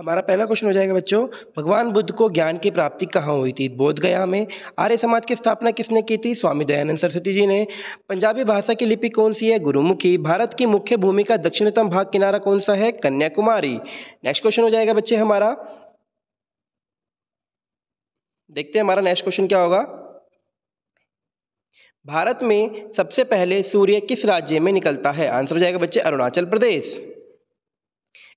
हमारा पहला क्वेश्चन हो जाएगा बच्चों भगवान बुद्ध को ज्ञान की प्राप्ति कहाँ हुई थी बोधगया में आर्य समाज की स्थापना किसने की थी स्वामी दयानंद सरस्वती जी ने पंजाबी भाषा की लिपि कौन सी है गुरुमुखी भारत की मुख्य भूमि का दक्षिणतम भाग किनारा कौन सा है कन्याकुमारी नेक्स्ट क्वेश्चन हो जाएगा बच्चे हमारा देखते हैं हमारा नेक्स्ट क्वेश्चन क्या होगा भारत में सबसे पहले सूर्य किस राज्य में निकलता है आंसर हो जाएगा बच्चे अरुणाचल प्रदेश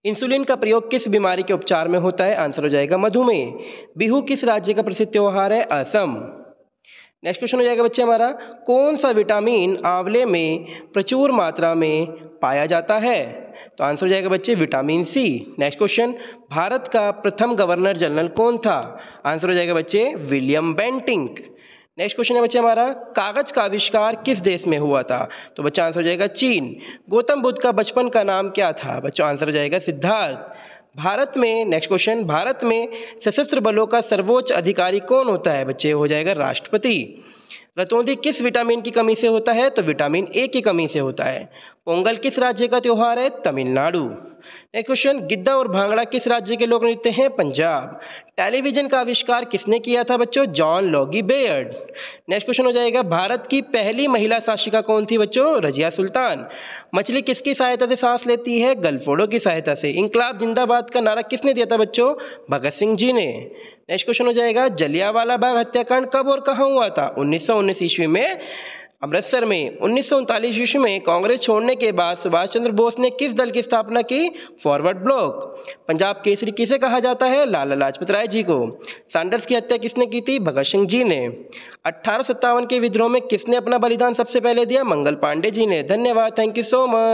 इंसुलिन का प्रयोग किस बीमारी के उपचार में होता है आंसर हो जाएगा मधुमेह बिहू किस राज्य का प्रसिद्ध त्यौहार है असम नेक्स्ट क्वेश्चन हो जाएगा बच्चे हमारा कौन सा विटामिन आंवले में प्रचुर मात्रा में पाया जाता है तो आंसर हो जाएगा बच्चे vitamin C next question Bharat का प्रथम गवर्नर जनरल कौन था आंसर हो जाएगा बच्चे विलियम बेंटिंक नेक्स्ट क्वेश्चन है बच्चे हमारा कागज का आविष्कार किस देश में हुआ था तो बच्चा आंसर हो जाएगा चीन गौतम बुद्ध का बचपन का नाम क्या था बच्चों आंसर हो जाएगा सिद्धार्थ भारत में नेक्स्ट क्वेश्चन भारत में सशस्त्र बलों का सर्वोच्च अधिकारी कौन होता है बच्चे हो जाएगा राष्ट्रपति रतौंधी किस विटामिन की कमी से होता है तो विटामिन ए की कमी से होता है पोंगल किस राज्य का त्यौहार है तमिलनाडु नेक्स्ट क्वेश्चन गिद्धा और भांगड़ा किस राज्य के लोग नृत्य हैं पंजाब टेलीविजन का आविष्कार किसने किया था बच्चों John Logie Baird next question हो जाएगा भारत की पहली महिला शासिका कौन थी बच्चों रजिया सुल्तान मछली किसकी सहायता से सांस लेती है गलफोड़ों की सहायता से इंकलाब जिंदाबाद का नारा किसने दिया था बच्चों भगत सिंह जी ने नेक्स्ट क्वेश्चन हो जाएगा जलियावाला बाग हत्याकांड कब और कहाँ हुआ था उन्नीस ईस्वी में अमृतसर में उन्नीस सौ ईस्वी में कांग्रेस छोड़ने के बाद सुभाष चंद्र बोस ने किस दल की स्थापना की फॉरवर्ड ब्लॉक पंजाब केसरी किसे कहा जाता है लाला लाजपत राय जी को सैंडर्स की हत्या किसने की थी भगत सिंह जी ने अठारह के विद्रोह में किसने अपना बलिदान सबसे पहले दिया मंगल पांडे जी ने धन्यवाद थैंक यू सो मच